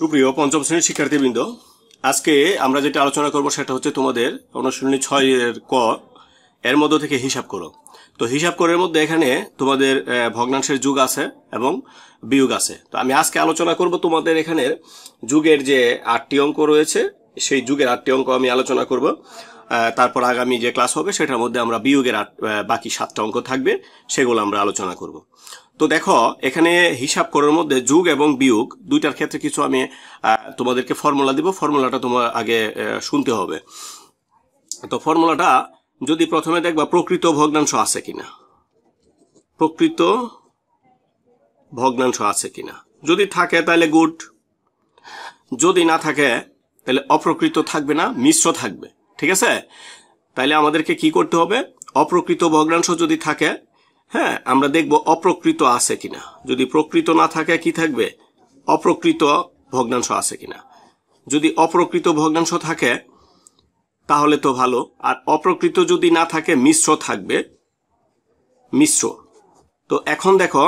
সুপ্রিয় পঞ্চম শ্রেণীর শিক্ষার্থীবৃন্দ আজকে আমরা যেটা আলোচনা করব সেটা হচ্ছে তোমাদের অনুশীলনী ছয় এর ক এর মধ্য থেকে হিসাব করো তো হিসাব করার মধ্যে এখানে তোমাদের ভগ্নাংশের যুগ আছে এবং বিয়োগ আছে তো আমি আজকে আলোচনা করব তোমাদের এখানে যুগের যে আটটি অঙ্ক রয়েছে সেই যুগের আটটি অঙ্ক আমি আলোচনা করব তারপর আগামী যে ক্লাস হবে সেটার মধ্যে আমরা বিয়োগের বাকি সাতটা অঙ্ক থাকবে সেগুলো আমরা আলোচনা করব তো দেখো এখানে হিসাব করার মধ্যে যুগ এবং বিয়োগ দুইটার ক্ষেত্রে কিছু আমি তোমাদেরকে ফর্মুলা দিব ফর্মুলাটা তোমার আগে শুনতে হবে তো ফর্মুলাটা যদি প্রথমে দেখবা প্রকৃত ভগ্নাংশ আছে কিনা প্রকৃত ভগ্নাংশ আছে কিনা যদি থাকে তাহলে গুড যদি না থাকে তাহলে অপ্রকৃত থাকবে না মিশ্র থাকবে ঠিক আছে তাহলে আমাদেরকে কি করতে হবে অপ্রকৃত ভগ্নাংশ যদি থাকে হ্যাঁ আমরা দেখব অপ্রকৃত আছে কিনা যদি প্রকৃত না থাকে কি থাকবে অপ্রকৃত ভগ্নাংশ আছে কিনা যদি অপ্রকৃত ভগ্নাংশ থাকে তাহলে তো ভালো আর অপ্রকৃত যদি না থাকে মিশ্র থাকবে মিশ্র তো এখন দেখো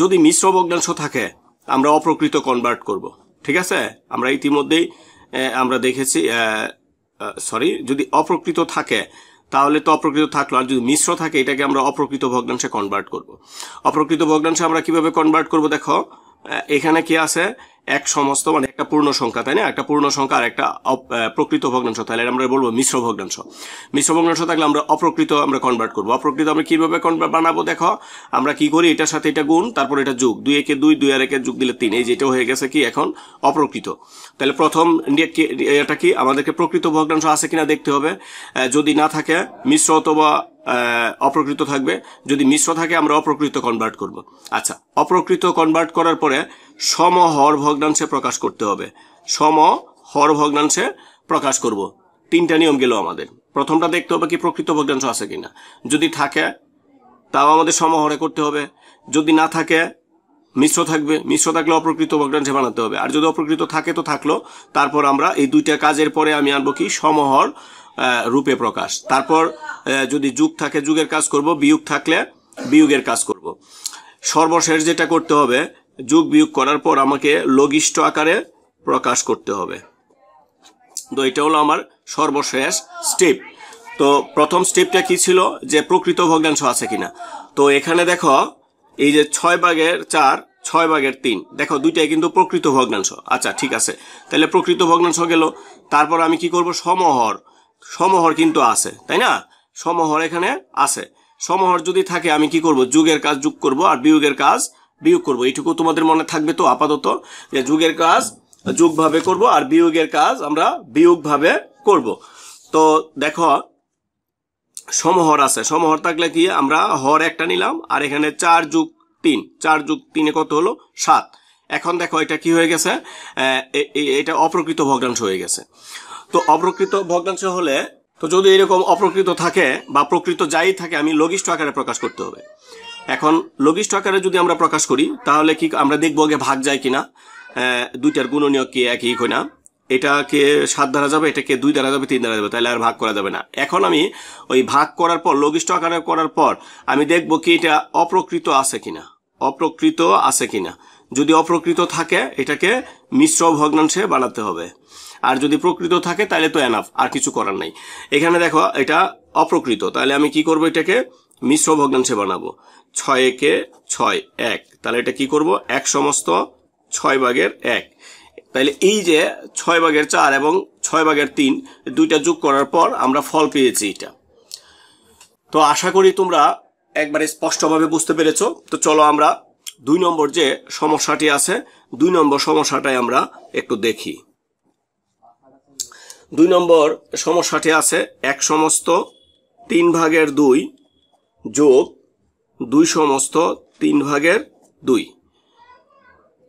যদি মিশ্র ভগ্নাংশ থাকে আমরা অপ্রকৃত কনভার্ট করব ঠিক আছে আমরা ইতিমধ্যেই আমরা দেখেছি সরি যদি অপ্রকৃত থাকে তাহলে তো অপ্রকৃত থাকলো আর যদি মিশ্র থাকে এটাকে আমরা অপ্রকৃত ভগ্নাংশে কনভার্ট করব অপ্রকৃত ভগ্নাংশে আমরা কিভাবে কনভার্ট করব দেখো এখানে কি আছে এক সমস্ত মানে একটা পূর্ণ সংখ্যা তাই না একটা পূর্ণ সংখ্যা আর একটা প্রকৃত ভগ্নাংশ তাহলে আমরা বলবো মিশ্র ভগ্নাংশ মিশ্র ভগ্নাংশ থাকলে আমরা অপ্রকৃত আমরা কনভার্ট করবো অপ্রকৃত আমরা কীভাবে কনভার্ট বানাবো দেখো আমরা কি করি এটার সাথে এটা গুণ তারপর এটা যুগ দুই একে দুই দুই আর একে যুগ দিলে তিন এই যেটা হয়ে গেছে কি এখন অপ্রকৃত তাহলে প্রথম এটা কি আমাদেরকে প্রকৃত ভগ্নাংশ আছে কিনা দেখতে হবে যদি না থাকে মিশ্র অথবা অপ্রকৃত থাকবে যদি মিশ্র থাকে আমরা অপ্রকৃত কনভার্ট করব আচ্ছা অপ্রকৃত কনভার্ট করার পরে সম হর ভগ্নাংশে প্রকাশ করতে হবে সম হর ভগ্নাংশে প্রকাশ করব তিনটা নিয়ম গেল আমাদের প্রথমটা দেখতে হবে কি প্রকৃত ভগ্নাংশ আছে কিনা যদি থাকে তাও আমাদের সমহরে করতে হবে যদি না থাকে মিশ্র থাকবে মিশ্র থাকলে অপ্রকৃত ভগ্নাংশে বানাতে হবে আর যদি অপ্রকৃত থাকে তো থাকলো তারপর আমরা এই দুইটা কাজের পরে আমি আনবো কি সমহর রূপে প্রকাশ তারপর যদি যুগ থাকে যুগের কাজ করব বিয়োগ থাকলে বিয়োগের কাজ করব সর্বশেষ যেটা করতে হবে যুগ বিয়োগ করার পর আমাকে লগিষ্ট আকারে প্রকাশ করতে হবে তো এটা হলো আমার সর্বশেষ স্টেপ তো প্রথম স্টেপটা কি ছিল যে প্রকৃত ভগ্নাংশ আছে কিনা তো এখানে দেখো এই যে ছয় ভাগের চার ছয় ভাগের তিন দেখো দুইটাই কিন্তু প্রকৃত ভগ্নাংশ আচ্ছা ঠিক আছে তাহলে প্রকৃত ভগ্নাংশ গেল তারপর আমি কি করব সমহর সমহর কিন্তু আছে তাই না সমহর এখানে আছে সমহর যদি থাকে আমি কি করব যুগের কাজ যুগ করব আর বিয়োগের কাজ বিয়োগ করব এইটুকু তোমাদের মনে থাকবে তো আপাতত যে যুগের কাজ যুগভাবে করব আর বিয়োগের কাজ আমরা বিয়োগভাবে করব তো দেখো সমহর আছে সমহর থাকলে কি আমরা হর একটা নিলাম আর এখানে চার যুগ তিন চার যুগ তিনে কত হলো সাত এখন দেখো এটা কি হয়ে গেছে এটা অপ্রকৃত ভগ্নাংশ হয়ে গেছে তো অপ্রকৃত ভগ্নাংশ হলে তো যদি এরকম অপ্রকৃত থাকে বা প্রকৃত যাই থাকে আমি লঘিষ্ঠ আকারে প্রকাশ করতে হবে এখন লঘিষ্ঠ আকারে যদি আমরা প্রকাশ করি তাহলে কি আমরা দেখবো আগে ভাগ যায় কিনা দুইটার গুণনীয় কি একই না এটাকে সাত দ্বারা যাবে এটাকে দুই দ্বারা যাবে তিন দ্বারা যাবে তাহলে আর ভাগ করা যাবে না এখন আমি ওই ভাগ করার পর লঘিষ্ঠ আকারে করার পর আমি দেখব কি এটা অপ্রকৃত আছে কিনা অপ্রকৃত আছে কিনা যদি অপ্রকৃত থাকে এটাকে মিশ্র ভগ্নাংশে বানাতে হবে আর যদি প্রকৃত থাকে তাহলে তো এনাফ আর কিছু করার নাই এখানে দেখো এটা অপ্রকৃত তাহলে আমি কি করব এটাকে মিশ্র ভগ্নাংশে বানাবো ছয় একে ছয় এক তাহলে এটা কি করব এক সমস্ত ছয় ভাগের এক তাহলে এই যে ছয় ভাগের চার এবং ছয় ভাগের তিন দুইটা যোগ করার পর আমরা ফল পেয়েছি এটা তো আশা করি তোমরা একবারে স্পষ্টভাবে বুঝতে পেরেছ তো চলো আমরা দুই নম্বর যে সমস্যাটি আছে দুই নম্বর সমস্যাটাই আমরা একটু দেখি দুই নম্বর সমস্যাটি আছে এক সমস্ত তিন ভাগের দুই যোগ দুই সমস্ত তিন ভাগের দুই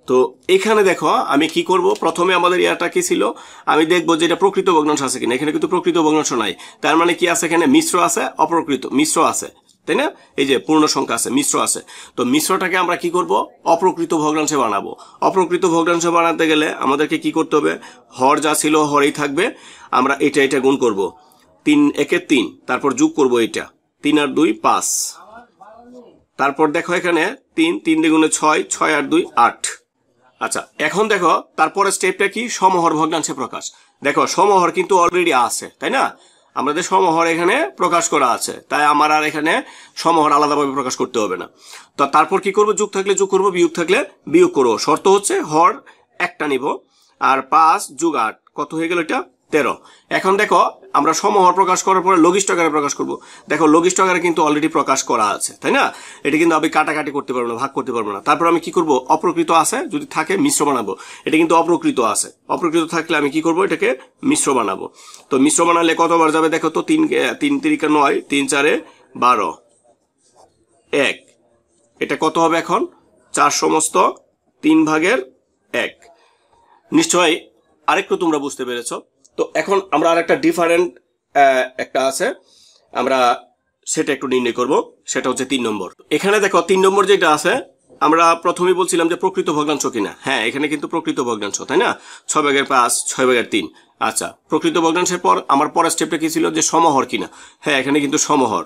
তো এখানে দেখো আমি কি করব প্রথমে আমাদের ইয়াটা কি ছিল আমি দেখবো যে এটা প্রকৃত ভগ্নাংশ আছে কিনা এখানে কিন্তু প্রকৃত ভগ্নাংশ নাই তার মানে কি আছে এখানে মিশ্র আছে অপ্রকৃত মিশ্র আছে তাই না এই যে পূর্ণ সংখ্যা আছে মিশ্র আছে তো মিশ্রটাকে আমরা কি করব অপ্রকৃত ভগ্নাংশে বানাবো অপ্রকৃত ভগ্নাংশে বানাতে গেলে আমাদেরকে কি করতে হবে হর যা ছিল হরেই থাকবে আমরা এটা এটা গুণ করব তিন একে তিন তারপর যোগ করব এটা তিন আর দুই পাঁচ তারপর দেখো এখানে তিন তিন দ্বিগুণে ছয় ছয় আর দুই আট আচ্ছা এখন দেখো তারপরে স্টেপটা কি সমহর ভগ্নাংশে প্রকাশ দেখো সমহর কিন্তু অলরেডি আছে তাই না আমাদের সমহর এখানে প্রকাশ করা আছে তাই আমার আর এখানে সমহর আলাদাভাবে প্রকাশ করতে হবে না তো তারপর কি করব যোগ থাকলে যোগ করব বিয়োগ থাকলে বিয়োগ করবো শর্ত হচ্ছে হর একটা নিব আর পাঁচ যুগ আট কত হয়ে গেল এটা তেরো এখন দেখো আমরা সমহর প্রকাশ করার পরে লঘিষ্ঠ আকারে প্রকাশ করব দেখো লঘিষ্ঠ আকারে কিন্তু অলরেডি প্রকাশ করা আছে তাই না এটা কিন্তু আমি কাটাকাটি করতে পারবো না ভাগ করতে পারবো না তারপর আমি কি করব অপ্রকৃত আছে যদি থাকে মিশ্র বানাবো এটা কিন্তু অপ্রকৃত আছে অপ্রকৃত থাকলে আমি কি করব এটাকে মিশ্র বানাবো তো মিশ্র বানালে কতবার যাবে দেখো তো তিন তিন তিরিকে নয় তিন চারে বারো এক এটা কত হবে এখন চার সমস্ত তিন ভাগের এক নিশ্চয়ই আরেকটু তোমরা বুঝতে পেরেছো তো এখন আমরা আর একটা ডিফারেন্ট একটা আছে আমরা সেটা একটু নির্ণয় করব সেটা হচ্ছে তিন নম্বর এখানে দেখো তিন নম্বর যেটা আছে আমরা প্রথমেই বলছিলাম যে প্রকৃত ভগ্নাংশ কিনা হ্যাঁ এখানে কিন্তু প্রকৃত ভগ্নাংশ তাই না ছয় ভাগের পাঁচ ছয় ভাগের তিন আচ্ছা প্রকৃত ভগ্নাংশের পর আমার পরের স্টেপটা কি ছিল যে সমহর কিনা হ্যাঁ এখানে কিন্তু সমহর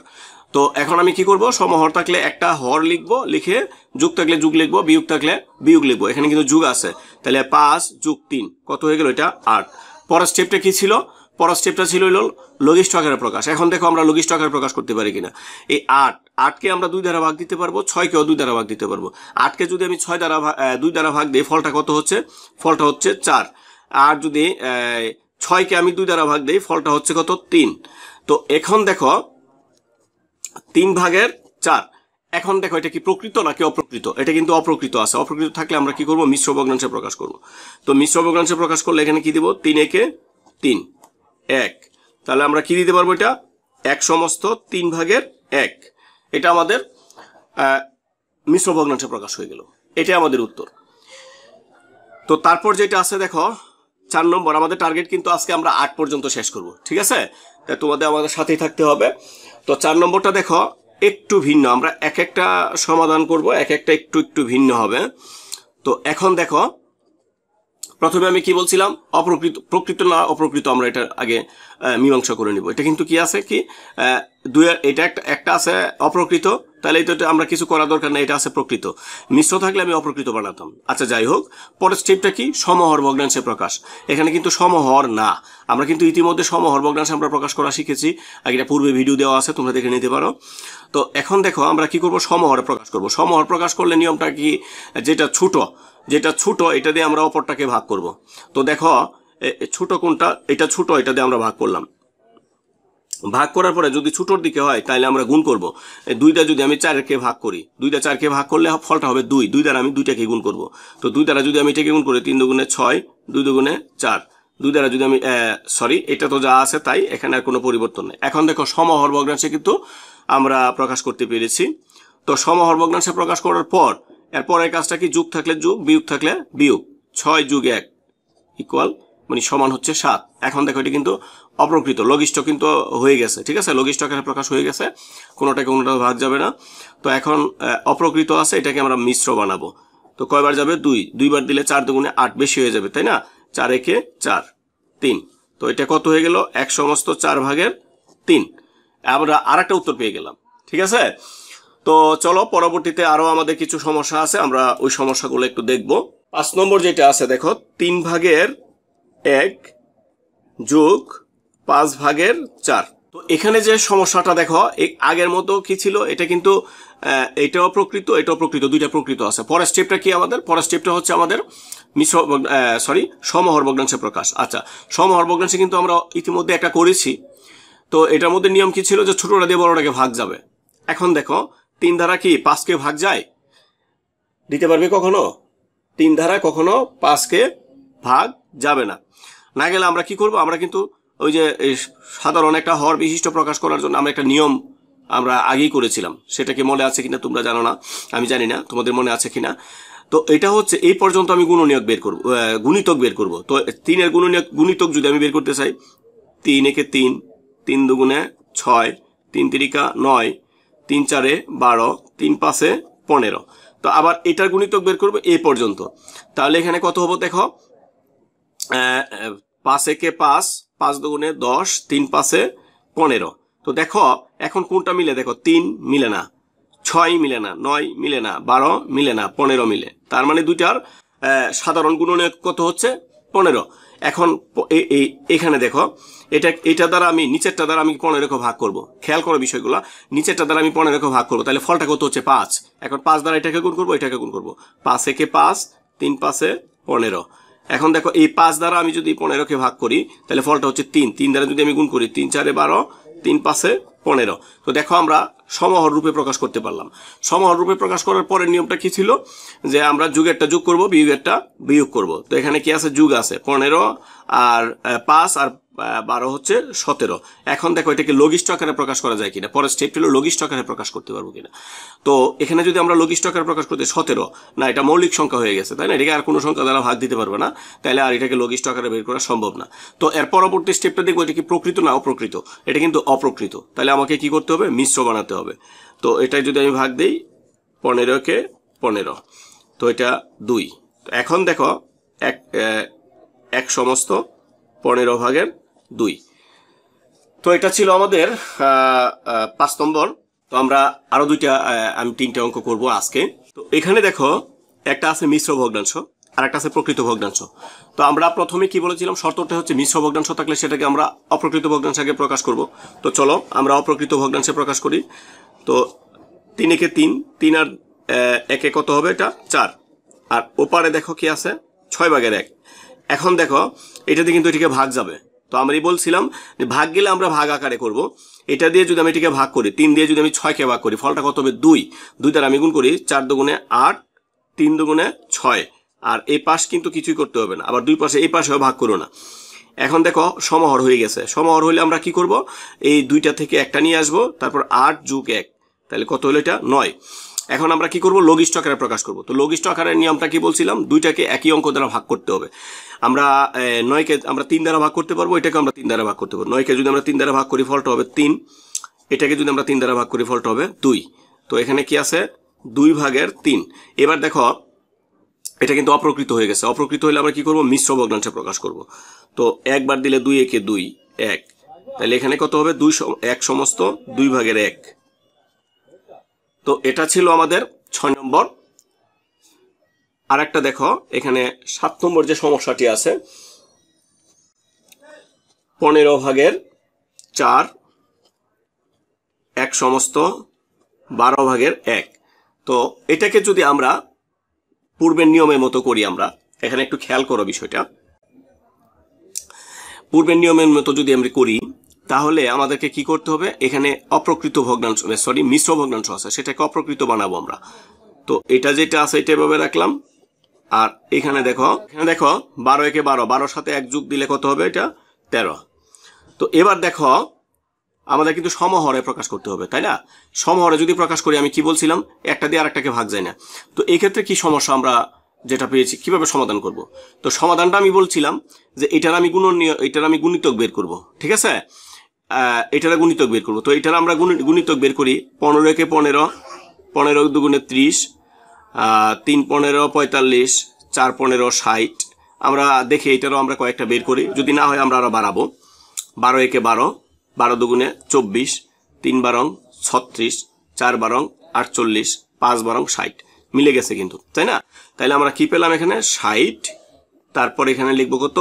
তো এখন আমি কি করব সমহর থাকলে একটা হর লিখবো লিখে যুগ থাকলে যুগ লিখবো বিয়োগ থাকলে বিয়োগ লিখবো এখানে কিন্তু যুগ আছে তাহলে পাঁচ যুগ তিন কত হয়ে গেল এটা আট পরের স্টেপটা কী ছিল পরের স্টেপটা ছিল হলো লঘিষ্ঠ আকারে প্রকাশ এখন দেখো আমরা লগিস্ট আকারে প্রকাশ করতে পারি কিনা এই আট আটকে আমরা দুই দ্বারা ভাগ দিতে পারবো ছয়কেও দুই দ্বারা ভাগ দিতে পারবো আটকে যদি আমি ছয় দ্বারা দুই দ্বারা ভাগ দিই ফলটা কত হচ্ছে ফলটা হচ্ছে চার আর যদি ছয়কে আমি দুই দ্বারা ভাগ দিই ফলটা হচ্ছে কত তিন তো এখন দেখো তিন ভাগের চার এখন দেখো এটা কি প্রকৃত নাকি অপ্রকৃত এটা কিন্তু অপ্রকৃত আছে অপ্রকৃত থাকলে আমরা কি করব মিশ্র ভগ্নাংশে প্রকাশ করব তো মিশ্র ভগ্নাংশে প্রকাশ করলে এখানে কি দিব তিন একে তিন এক তাহলে আমরা কি দিতে পারবো এটা এক সমস্ত তিন ভাগের এক এটা আমাদের মিশ্র ভগ্নাংশে প্রকাশ হয়ে গেল এটা আমাদের উত্তর তো তারপর যেটা আছে দেখো চার নম্বর আমাদের টার্গেট কিন্তু আজকে আমরা আট পর্যন্ত শেষ করব ঠিক আছে তোমাদের আমাদের সাথেই থাকতে হবে তো চার নম্বরটা দেখো একটু ভিন্ন আমরা এক একটা সমাধান করব এক একটা একটু একটু ভিন্ন হবে তো এখন দেখো প্রথমে আমি কি বলছিলাম অপ্রকৃত প্রকৃত না অপ্রকৃত আমরা এটার আগে মীমাংসা করে নিব এটা কিন্তু কি আছে কি দুই এটা একটা একটা আছে অপ্রকৃত তাহলে এটা আমরা কিছু করা দরকার না এটা আছে প্রকৃত মিশ্র থাকলে আমি অপ্রকৃত বানাতাম আচ্ছা যাই হোক পরের স্টেপটা কি সমহর ভগ্নাংশে প্রকাশ এখানে কিন্তু সমহর না আমরা কিন্তু ইতিমধ্যে সমহর ভগ্নাংশে আমরা প্রকাশ করা শিখেছি আর এটা পূর্বে ভিডিও দেওয়া আছে তোমরা দেখে নিতে পারো তো এখন দেখো আমরা কি করব সমহরে প্রকাশ করব সমহর প্রকাশ করলে নিয়মটা কি যেটা ছোট যেটা ছোট এটা দিয়ে আমরা অপরটাকে ভাগ করব তো দেখো ছোট কোনটা এটা ছোট এটা দিয়ে আমরা ভাগ করলাম ভাগ করার পরে যদি ছোটোর দিকে হয় তাহলে আমরা গুণ করব দুইটা যদি আমি চারকে ভাগ করি দুইটা চারকে ভাগ করলে ফলটা হবে দুই দুই দ্বারা আমি দুইটাকে গুণ করব তো দুই দ্বারা যদি আমি এটাকে গুণ করি তিন দুগুণে ছয় দুই দুগুণে চার দুই দ্বারা যদি আমি সরি এটা তো যা আছে তাই এখানে আর কোনো পরিবর্তন নেই এখন দেখো সমহর ভগ্নাংশে কিন্তু আমরা প্রকাশ করতে পেরেছি তো সমহর ভগ্নাংশে প্রকাশ করার পর এরপরের কাজটা কি যুগ থাকলে যুগ বিয়োগ থাকলে বিয়োগ ছয় যুগ এক ইকুয়াল মানে সমান হচ্ছে সাত এখন দেখো এটি কিন্তু অপ্রকৃত লঘিষ্ঠ কিন্তু হয়ে গেছে ঠিক আছে লঘিষ্ঠ এখানে প্রকাশ হয়ে গেছে কোনোটাকে কোনোটা ভাগ যাবে না তো এখন অপ্রকৃত আছে এটাকে আমরা মিশ্র বানাবো তো কয়বার যাবে দুই দুইবার দিলে চার দুগুণে আট বেশি হয়ে যাবে তাই না চার একে চার তিন তো এটা কত হয়ে গেল এক সমস্ত চার ভাগের তিন আমরা আর একটা উত্তর পেয়ে গেলাম ঠিক আছে তো চলো পরবর্তীতে আরও আমাদের কিছু সমস্যা আছে আমরা ওই সমস্যাগুলো একটু দেখব পাঁচ নম্বর যেটা আছে দেখো তিন ভাগের এক যোগ পাঁচ ভাগের চার তো এখানে যে সমস্যাটা দেখো আগের মতো কি ছিল এটা কিন্তু এটাও প্রকৃত এটাও প্রকৃত দুইটা প্রকৃত আছে পরের স্টেপটা কি আমাদের পরের স্টেপটা হচ্ছে আমাদের মিশ্র সরি সমহর ভগ্নাংশে প্রকাশ আচ্ছা সমহর ভগ্নাংশে কিন্তু আমরা ইতিমধ্যে একটা করেছি তো এটার মধ্যে নিয়ম কি ছিল যে ছোটটা দিয়ে বড়টাকে ভাগ যাবে এখন দেখো তিন ধারা কি পাঁচকে ভাগ যায় দিতে পারবে কখনো তিন ধারা কখনো পাঁচকে ভাগ যাবে না না গেলে আমরা কি করব আমরা কিন্তু ওই যে সাধারণ একটা হর বিশিষ্ট প্রকাশ করার জন্য আমরা একটা নিয়ম আমরা আগেই করেছিলাম সেটাকে মনে আছে কিনা তোমরা জানো না আমি জানি না তোমাদের মনে আছে কিনা তো এটা হচ্ছে এই পর্যন্ত আমি গুণনীয়ক বের করব গুণিতক বের করব তো তিনের গুণনীয়ক গুণিতক যদি আমি বের করতে চাই তিন একে তিন তিন দুগুণে ছয় তিন তিরিকা নয় তিন চারে বারো তিন পাঁচে পনেরো তো আবার এটার গুণিতক বের করবো এ পর্যন্ত তাহলে এখানে কত হবো দেখো পাঁচ একে পাঁচ পাঁচ দুগুণে দশ তিন পাঁচে পনেরো তো দেখো এখন কোনটা মিলে দেখো তিন মিলে না ছয় মিলে না নয় মিলে না বারো মিলে না পনেরো মিলে তার মানে দুইটার সাধারণ গুণনে কত হচ্ছে পনেরো এখন এই এখানে দেখো এটা এটা দ্বারা আমি নিচেরটা দ্বারা আমি পনেরোকে ভাগ করব খেয়াল করো বিষয়গুলো নিচেরটা দ্বারা আমি পনেরোকে ভাগ করব তাহলে ফলটা কত হচ্ছে পাঁচ এখন পাঁচ দ্বারা এটাকে গুণ করবো এটাকে গুণ করবো পাঁচ একে পাঁচ তিন পাঁচে পনেরো এখন দেখো এই পাঁচ দ্বারা আমি যদি পনেরোকে ভাগ করি তাহলে ফলটা হচ্ছে তিন তিন দ্বারা যদি আমি গুণ করি তিন চারে বারো তিন পাঁচে পনেরো তো দেখো আমরা সমহর রূপে প্রকাশ করতে পারলাম সমহর রূপে প্রকাশ করার পরের নিয়মটা কি ছিল যে আমরা যুগেরটা যোগ করব বিয়োগেরটা বিয়োগ করব তো এখানে কি আছে যুগ আছে পনেরো আর পাঁচ আর বারো হচ্ছে সতেরো এখন দেখো এটাকে লঘিষ্ঠ আকারে প্রকাশ করা যায় কিনা পরের স্টেপটি হলো লগিস্ট আকারে প্রকাশ করতে পারবো কিনা তো এখানে যদি আমরা লগিস্ট আকারে প্রকাশ করতে সতেরো না এটা মৌলিক সংখ্যা হয়ে গেছে তাই না এটাকে আর কোনো সংখ্যা দ্বারা ভাগ দিতে পারবে না তাহলে আর এটাকে লঘিষ্ঠ আকারে বের করা সম্ভব না তো এর পরবর্তী স্টেপটা দেখবো এটা কি প্রকৃত না অপ্রকৃত এটা কিন্তু অপ্রকৃত তাহলে আমাকে কি করতে হবে মিশ্র বানাতে হবে তো এটা যদি আমি ভাগ দিই পনেরোকে পনেরো তো এটা দুই এখন দেখো এক এক সমস্ত পনেরো ভাগের দুই তো এটা ছিল আমাদের পাঁচ নম্বর তো আমরা আরও দুইটা আমি তিনটা অঙ্ক করব আজকে তো এখানে দেখো একটা আছে মিশ্র ভগ্নাংশ আর একটা আছে প্রকৃত ভগ্নাংশ তো আমরা প্রথমে কি বলেছিলাম শর্তটা হচ্ছে মিশ্র ভগ্নাংশ থাকলে সেটাকে আমরা অপ্রকৃত আগে প্রকাশ করব তো চলো আমরা অপ্রকৃত ভগ্নাংশে প্রকাশ করি তো তিন একে তিন তিন আর একে কত হবে এটা চার আর ওপারে দেখো কি আছে ছয় ভাগের এক এখন দেখো এটাতে কিন্তু এটিকে ভাগ যাবে তো আমরাই বলছিলাম যে ভাগ গেলে আমরা ভাগ আকারে করব এটা দিয়ে যদি আমি এটিকে ভাগ করি তিন দিয়ে যদি আমি ছয়কে ভাগ করি ফলটা কত হবে দুই দুই দ্বারা আমি গুণ করি চার দুগুণে আট তিন দুগুণে ছয় আর এই পাশ কিন্তু কিছুই করতে হবে না আবার দুই পাশে এই পাশেও ভাগ করো না এখন দেখো সমহর হয়ে গেছে সমহর হলে আমরা কি করব এই দুইটা থেকে একটা নিয়ে আসব তারপর আট যুগ এক তাহলে কত হলো এটা নয় এখন আমরা কি করব লগ আকারে প্রকাশ করব তো লঘিষ্ঠ আকারের নিয়মটা কি বলছিলাম দুইটাকে একই অঙ্ক দ্বারা ভাগ করতে হবে আমরা নয়কে আমরা তিন দ্বারা ভাগ করতে পারবো এটাকে আমরা তিন দ্বারা ভাগ করতে পারবো নয়কে যদি আমরা তিন দ্বারা ভাগ করি ফলটা হবে তিন এটাকে যদি আমরা তিন দ্বারা ভাগ করি ফলটা হবে দুই তো এখানে কি আছে দুই ভাগের তিন এবার দেখো এটা কিন্তু অপ্রকৃত হয়ে গেছে অপ্রকৃত হলে আমরা কি করব মিশ্র ভগ্নাংশে প্রকাশ করব তো একবার দিলে দুই একে দুই এক তাহলে এখানে কত হবে দুই এক সমস্ত দুই ভাগের এক তো এটা ছিল আমাদের ছয় নম্বর আর একটা দেখো এখানে সাত নম্বর যে সমস্যাটি আছে পনেরো ভাগের চার এক সমস্ত বারো ভাগের এক তো এটাকে যদি আমরা পূর্বের নিয়মের মতো করি আমরা এখানে একটু খেয়াল করো বিষয়টা পূর্বের নিয়মের মতো যদি আমরা করি তাহলে আমাদেরকে কি করতে হবে এখানে অপ্রকৃত ভগ্নাংশ সরি মানে মিশ্র ভগ্নাংশ আছে সেটাকে অপ্রকৃত বানাবো আমরা তো এটা যেটা আছে এটা এভাবে রাখলাম আর এখানে দেখো এখানে দেখো বারো একে বারো বারোর সাথে এক যুগ দিলে কত হবে এটা তেরো তো এবার দেখো আমাদের কিন্তু সমহরে প্রকাশ করতে হবে তাই না সমহরে যদি প্রকাশ করি আমি কি বলছিলাম একটা দিয়ে আরেকটাকে ভাগ যায় না তো এই ক্ষেত্রে কি সমস্যা আমরা যেটা পেয়েছি কিভাবে সমাধান করব তো সমাধানটা আমি বলছিলাম যে এটার আমি গুণ এটার আমি গুণিতক বের করব ঠিক আছে এটার গুণিতক বের করবো তো এটার আমরা গুণিতক বের করি পনেরো একে পনেরো পনেরো দুগুণে ত্রিশ তিন পনেরো পঁয়তাল্লিশ চার পনেরো ষাট আমরা দেখি এটারও আমরা কয়েকটা বের করি যদি না হয় আমরা আরও বাড়াবো বারো একে বারো বারো দুগুণে চব্বিশ তিন বারং ছত্রিশ চার বারং আটচল্লিশ পাঁচ বারং ষাট মিলে গেছে কিন্তু তাই না তাইলে আমরা কি পেলাম এখানে ষাট তারপর এখানে লিখবো কত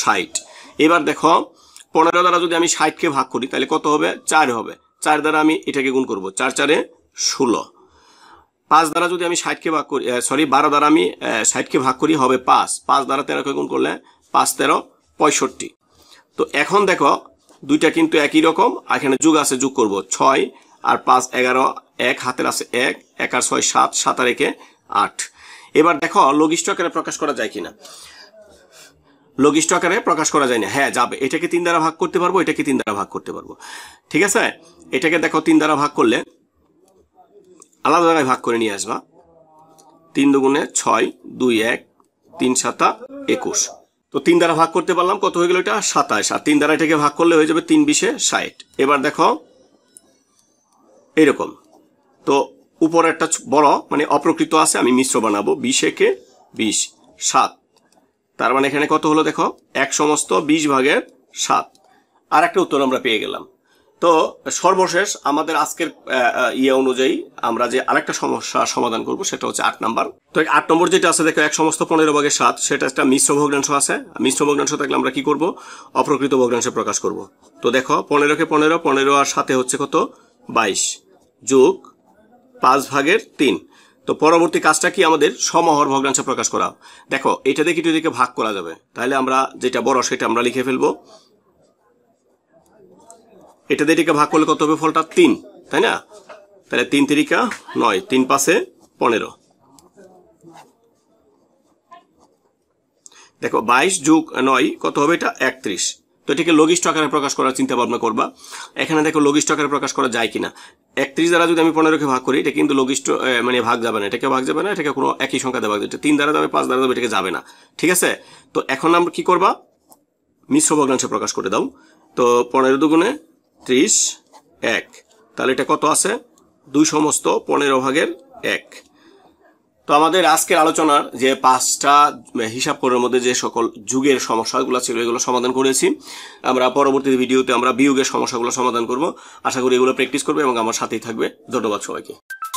ষাট এবার দেখো পনেরো দ্বারা যদি আমি ষাটকে ভাগ করি তাহলে কত হবে চার হবে চার দ্বারা আমি এটাকে গুণ করব চার চারে ষোলো পাঁচ দ্বারা যদি আমি ষাটকে ভাগ করি সরি বারো দ্বারা আমি ষাটকে ভাগ করি হবে পাঁচ পাঁচ দ্বারা তেরোকে গুণ করলে পাঁচ তেরো পঁয়ষট্টি তো এখন দেখো দুইটা কিন্তু একই রকম আর এখানে যুগ আছে যুগ করব ছয় আর পাঁচ এগারো এক হাতের আছে এক এক আর ছয় সাত সাত আর একে আট এবার দেখো লঘিষ্ঠ এখানে প্রকাশ করা যায় কিনা লঘিষ্ঠ আকারে প্রকাশ করা যায় না হ্যাঁ যাবে এটাকে তিন দ্বারা ভাগ করতে পারবো এটাকে তিন দ্বারা ভাগ করতে পারবো ঠিক আছে এটাকে দেখো তিন দ্বারা ভাগ করলে আলাদা জায়গায় ভাগ করে নিয়ে আসবা তিন দুগুণে ছয় দুই এক তিন সাতা একুশ তো তিন দ্বারা ভাগ করতে পারলাম কত হয়ে গেল এটা সাতাশ আর তিন দ্বারা এটাকে ভাগ করলে হয়ে যাবে তিন বিশে ষাট এবার দেখো এরকম তো উপরে একটা বড় মানে অপ্রকৃত আছে আমি মিশ্র বানাবো বিশে কে বিশ সাত তার মানে এখানে কত হলো দেখো এক সমস্ত বিশ ভাগের সাত আর একটা উত্তর আমরা পেয়ে গেলাম তো সর্বশেষ আমাদের আজকের ইয়ে অনুযায়ী আমরা যে আরেকটা সমস্যা সমাধান করব সেটা হচ্ছে আট নম্বর তো আট নম্বর যেটা আছে দেখো এক সমস্ত পনেরো ভাগের সাত সেটা একটা মিশ্র ভগ্নাংশ আছে মিশ্র ভগ্নাংশ থাকলে আমরা কি করব অপ্রকৃত ভগ্নাংশে প্রকাশ করব তো দেখো পনেরোকে পনেরো পনেরো আর সাথে হচ্ছে কত বাইশ যোগ পাঁচ ভাগের তিন তো পরবর্তী কাজটা কি আমাদের সমহর ভগ্নাংশ প্রকাশ করা দেখো এটা দেখি কিছু ভাগ করা যাবে তাহলে আমরা যেটা বড় সেটা আমরা লিখে ফেলবো এটা দিয়ে এটাকে ভাগ করলে কত হবে ফলটা তিন তাই না তাহলে তিন তিরিকা নয় তিন পাশে পনেরো দেখো বাইশ যুগ নয় কত হবে এটা একত্রিশ তো এটাকে লঘিষ্ঠ আকারে প্রকাশ করার চিন্তা ভাবনা করবা এখানে দেখো লঘিষ্ঠ আকারে প্রকাশ করা যায় কিনা একত্রিশ দ্বারা যদি আমি পনেরোকে ভাগ করি এটা কিন্তু লগিষ্ট মানে ভাগ যাবে না এটাকে ভাগ যাবে না এটাকে কোনো একই সংখ্যাতে ভাগ যাবে তিন দ্বারা যাবে পাঁচ দ্বারা যাবে এটাকে যাবে না ঠিক আছে তো এখন আমরা কি করবা মিশ্র ভগ্নাংশে প্রকাশ করে দাও তো পনেরো দুগুণে ত্রিশ এক তাহলে এটা কত আছে দুই সমস্ত পনেরো ভাগের এক তো আমাদের আজকের আলোচনার যে পাঁচটা হিসাব করার মধ্যে যে সকল যুগের সমস্যাগুলো ছিল এগুলো সমাধান করেছি আমরা পরবর্তী ভিডিওতে আমরা বিয়োগের সমস্যাগুলো সমাধান করব আশা করি এগুলো প্র্যাকটিস করবে এবং আমার সাথেই থাকবে ধন্যবাদ সবাইকে